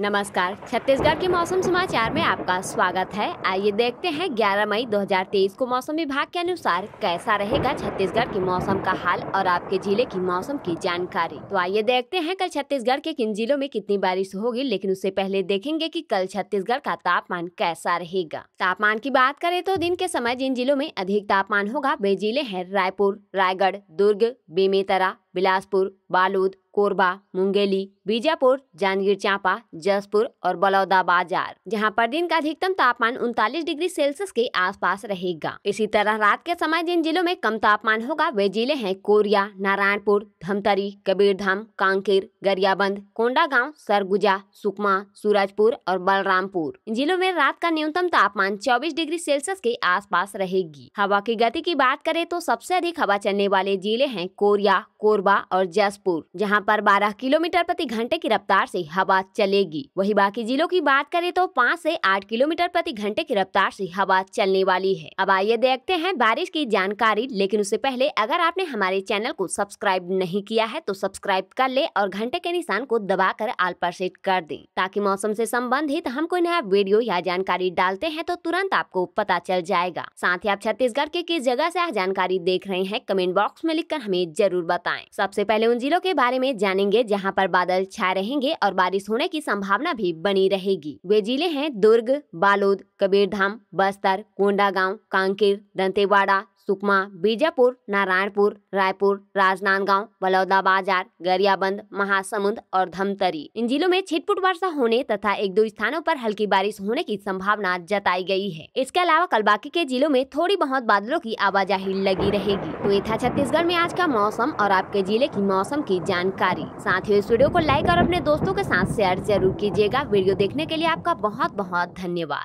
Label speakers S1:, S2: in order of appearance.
S1: नमस्कार छत्तीसगढ़ के मौसम समाचार में आपका स्वागत है आइए देखते हैं 11 मई 2023 को मौसम विभाग के अनुसार कैसा रहेगा छत्तीसगढ़ के मौसम का हाल और आपके जिले की मौसम की जानकारी तो आइए देखते हैं कल छत्तीसगढ़ के किन जिलों में कितनी बारिश होगी लेकिन उससे पहले देखेंगे कि कल छत्तीसगढ़ का तापमान कैसा रहेगा तापमान की बात करें तो दिन के समय जिन जिलों में अधिक तापमान होगा वे जिले हैं रायपुर रायगढ़ दुर्ग बेमेतरा बिलासपुर बालोद कोरबा मुंगेली बीजापुर जांजगीर चांपा जसपुर और बलौदाबाजार जहां पर दिन का अधिकतम तापमान उनतालीस डिग्री सेल्सियस के आसपास रहेगा इसी तरह रात के समय जिन जिलों में कम तापमान होगा वे जिले हैं कोरिया नारायणपुर धमतरी कबीरधाम कांकेर गरियाबंद कोंडागांव सरगुजा सुकमा सूरजपुर और बलरामपुर इन जिलों में रात का न्यूनतम तापमान 24 डिग्री सेल्सियस के आसपास रहेगी हवा की गति की बात करें तो सबसे अधिक हवा चलने वाले जिले हैं कोरिया कोरबा और जसपुर जहां पर 12 किलोमीटर प्रति घंटे की रफ्तार से हवा चलेगी वही बाकी जिलों की बात करें तो पाँच से आठ किलोमीटर प्रति घंटे की रफ्तार से हवा चलने वाली है अब आइए देखते हैं बारिश की जानकारी लेकिन उससे पहले अगर आपने हमारे चैनल को सब्सक्राइब नहीं किया है तो सब्सक्राइब कर ले और घंटे के निशान को दबा कर आल पर सेट कर दे ताकि मौसम ऐसी सम्बन्धित हम कोई नया वीडियो या जानकारी डालते हैं तो तुरंत आपको पता चल जाएगा साथ ही आप छत्तीसगढ़ के किस जगह ऐसी जानकारी देख रहे हैं कमेंट बॉक्स में लिख हमें जरूर बताए सबसे पहले उन जिलों के बारे में जानेंगे जहाँ पर बादल बादल रहेंगे और बारिश होने की संभावना भी बनी रहेगी वे जिले हैं दुर्ग बालोद कबीरधाम बस्तर कोंडागांव कांकेर दंतेवाड़ा सुकमा बीजापुर नारायणपुर रायपुर राजनांदगांव बलौदाबाजार गरियाबंद महासमुंद और धमतरी इन जिलों में छिटपुट वर्षा होने तथा एक दो स्थानों पर हल्की बारिश होने की संभावना जताई गई है इसके अलावा कल बाकी के जिलों में थोड़ी बहुत बादलों की आवाजाही लगी रहेगी तो ये था छत्तीसगढ़ में आज का मौसम और आपके जिले की मौसम की जानकारी साथ ही इस वीडियो को लाइक और अपने दोस्तों के साथ शेयर जरूर कीजिएगा वीडियो देखने के लिए आपका बहुत बहुत धन्यवाद